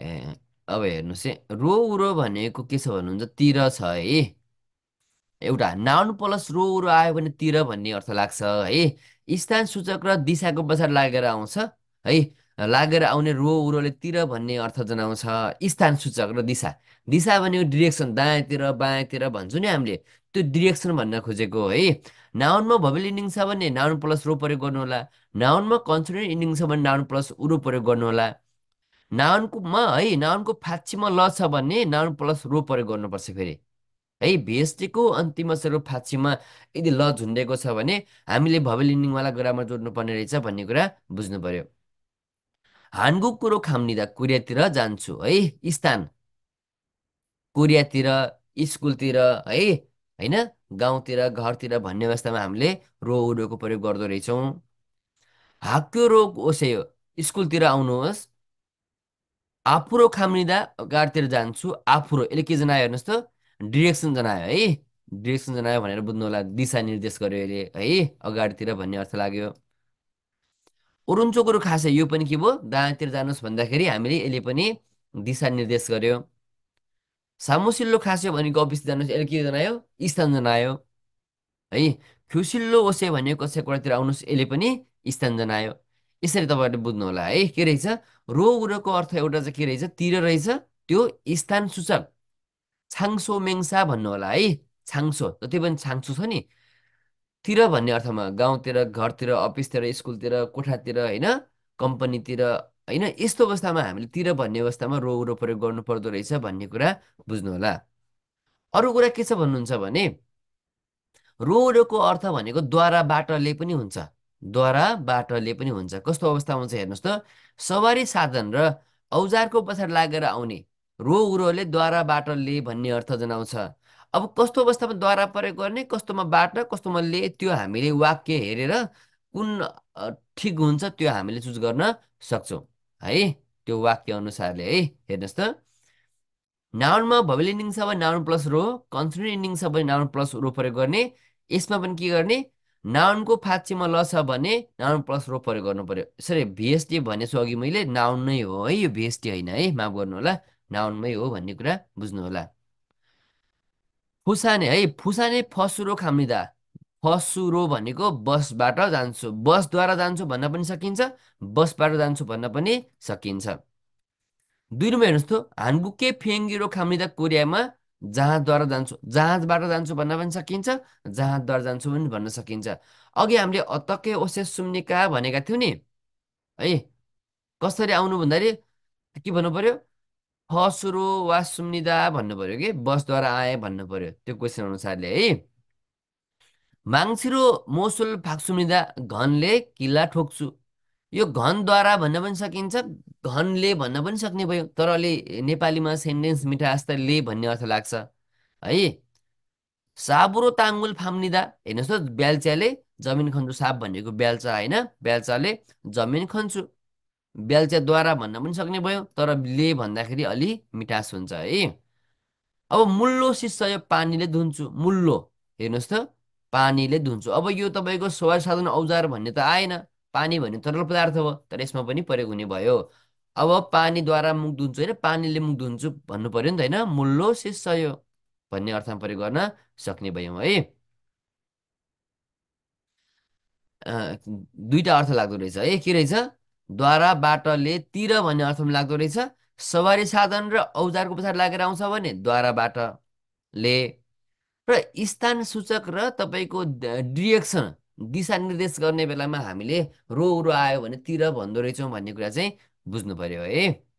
ए अब हेर्नुहोस् है रो उरो भनेको के छ भन्नुहुन्छ तिर छ है एउटा नाउन प्लस रो उरो आयो भने तिर भन्ने अर्थ लाग्छ है स्थान सूचक र दिशाको पछाडि लागेर आउँछ है लागेर आउने रो उरोले तिर भन्ने अर्थ जनाउँछ स्थान सूचक र दिशा दिशा भनेको डिरेक्सन दायाँतिर बायाँतिर भन्छु नि हामीले त्यो डिरेक्सन भन्न खोजेको है नाउनमा भविल इन्डिङ छ भने नाउन प्लस रो प्रयोग गर्नु गर्नुहोला नाउनमा कन्सन इन्डिङ छ भने नाउन प्लस उरो प्रयोग गर्नु होला नाउनकोमा है नाउनको फाँचीमा ल छ भने नाउन प्लस रो प्रयोग गर्नुपर्छ फेरि है भेस्टीको अन्तिम स्वरूप फाँचीमा यदि ल झुन्डेको छ भने हामीले भवेलिनिङवाला ग्रामर जोड्नुपर्ने रहेछ भन्ने कुरा बुझ्नु पर्यो हान्गु कुरो खाम्निँदा कोरियातिर जान्छु है स्थान कोरियातिर स्कुलतिर है होइन गाउँतिर घरतिर भन्ने अवस्थामा हामीले रो उडोको प्रयोग गर्दो रहेछौँ हाक्यो रोग ओसे स्कुलतिर आउनुहोस् आफ्रो खाम्रिँदा गाडीतिर जान्छु आफ्रो यसले के जनायो हेर्नुहोस् त डिरेक्सन जनायो है डिरेक्सन जनायो भनेर बुझ्नु होला दिशा निर्देश गर्यो यसले है अगाडितिर भन्ने अर्थ लाग्यो उरुन्चो कुरो खासै यो पनि के भयो दायाँतिर जानुहोस् भन्दाखेरि हामीले यसले पनि दिशा निर्देश गर्यो सामुसिल्लो खास्यो भनेको अफिस जानुहोस् यसले के जनायो स्थान जनायो है खुसिल्लो ओसे भनेको कसैकोतिर आउनुहोस् यसले पनि स्थान जनायो यसरी तपाईँहरूले बुझ्नु होला है के रहेछ रो उरोको अर्थ एउटा चाहिँ के रहेछ तिर रहेछ त्यो स्थान सूचक छाङसो मेङ्सा भन्नु होला है छाङसो जति पनि छाङसो छ नि तिर भन्ने अर्थमा गाउँतिर घरतिर अफिसतिर स्कुलतिर कोठातिर होइन कम्पनीतिर होइन यस्तो अवस्थामा हामीले तिर भन्ने अवस्थामा रो उरो प्रयोग गर्नु पर्दो रहेछ भन्ने कुरा बुझ्नु होला अरू कुरा के छ भन्नुहुन्छ भने रो रोउरोको अर्थ भनेको द्वाराबाटले पनि हुन्छ द्वारा बाटोले पनि हुन्छ कस्तो अवस्था हुन्छ हेर्नुहोस् त सवारी साधन र औजारको पछाडि लागेर आउने रो उरोले द्वारा बाटोले भन्ने अर्थ जनाउँछ अब कस्तो अवस्थामा द्वारा प्रयोग गर्ने कस्तोमा बाट कस्तोमा ले त्यो हामीले वाक्य हेरेर कुन ठिक हुन्छ त्यो हामीले चुज गर्न सक्छौँ है त्यो वाक्य अनुसारले है हेर्नुहोस् त नाउनमा भविल इन्डिङ छ भने नाउन प्लस रो कन्सोनेन्ट इन्डिङ छ भने नाउन प्लस रो प्रयोग गर्ने यसमा पनि के गर्ने नाउनको फाँचीमा ल छ भने नाउन प्लस रो प्रयोग गर्नु पर्यो यसरी भिएसटी भनेछु अघि मैले नाउन नै हो है यो भिएसटी होइन है माफ गर्नु होला नाउनमै हो भन्ने कुरा बुझ्नु होला फुसाने है फुसाने फसुरो खामिदा फसुरो भनेको बसबाट जान्छु बसद्वारा जान्छु भन्न पनि सकिन्छ बसबाट जान्छु भन्न पनि सकिन्छ दुई नम्बर हेर्नुहोस् त हानबुके फेङ्गिरो खामिदा कोरियामा जहाजद्वारा जान्छु जहाजबाट जान्छु भन्न पनि सकिन्छ जहाजद्वारा जान्छु पनि भन्न सकिन्छ अघि हामीले अतके ओसे सुम्निका भनेका थियौँ नि है कसरी आउनु भन्दाखेरि के भन्नु पर्यो फसुरो वा सुम्निदा भन्नु पर्यो कि बसद्वारा आए भन्नु पर्यो त्यो क्वेसन अनुसारले है माङ्सिरो मोसुल फाक्सुम्निदा घनले किल्ला ठोक्छु यो घनद्वारा भन्न पनि सकिन्छ घनले भन्न पनि सक्ने भयो तर अलि नेपालीमा सेन्टेन्स मिठा त ले भन्ने अर्थ लाग्छ है साबुरो ताङ्गुल फाम्निदा हेर्नुहोस् त ब्याल्चाले जमिन खन्छु साप भनेको ब्याल्चा होइन ब्याल्चाले जमिन खन्छु ब्याल्चाद्वारा भन्न पनि सक्ने भयो तर ले भन्दाखेरि अलि मिठास हुन्छ है अब मुल्लो शिष्य यो पानीले धुन्छु मुल्लो हेर्नुहोस् त पानीले धुन्छु अब यो तपाईँको स्वास्थ्य साधन औजार भन्ने त आएन पानी भन्ने तरल पदार्थ हो तर यसमा पनि प्रयोग हुने भयो अब पानीद्वारा मुख धुन्छु होइन पानीले मुख धुन्छु भन्नु पर्यो नि त होइन मुल्लो शिष्य भन्ने अर्थमा प्रयोग गर्न सक्ने भयौँ है दुईटा अर्थ लाग्दो रहेछ है के रहेछ द्वारा बाटले तिर भन्ने अर्थमा लाग्दो रहेछ सवारी साधन र औजारको पछाडि लागेर आउँछ भने द्वारा द्वाराबाटले र स्थान सूचक र तपाईँको डिएक्सन दिशानिर्देश गर्ने बेलामा हामीले रो रो आयो भने तिर भन्दो रहेछौँ भन्ने कुरा चाहिँ बुझ्नु पऱ्यो है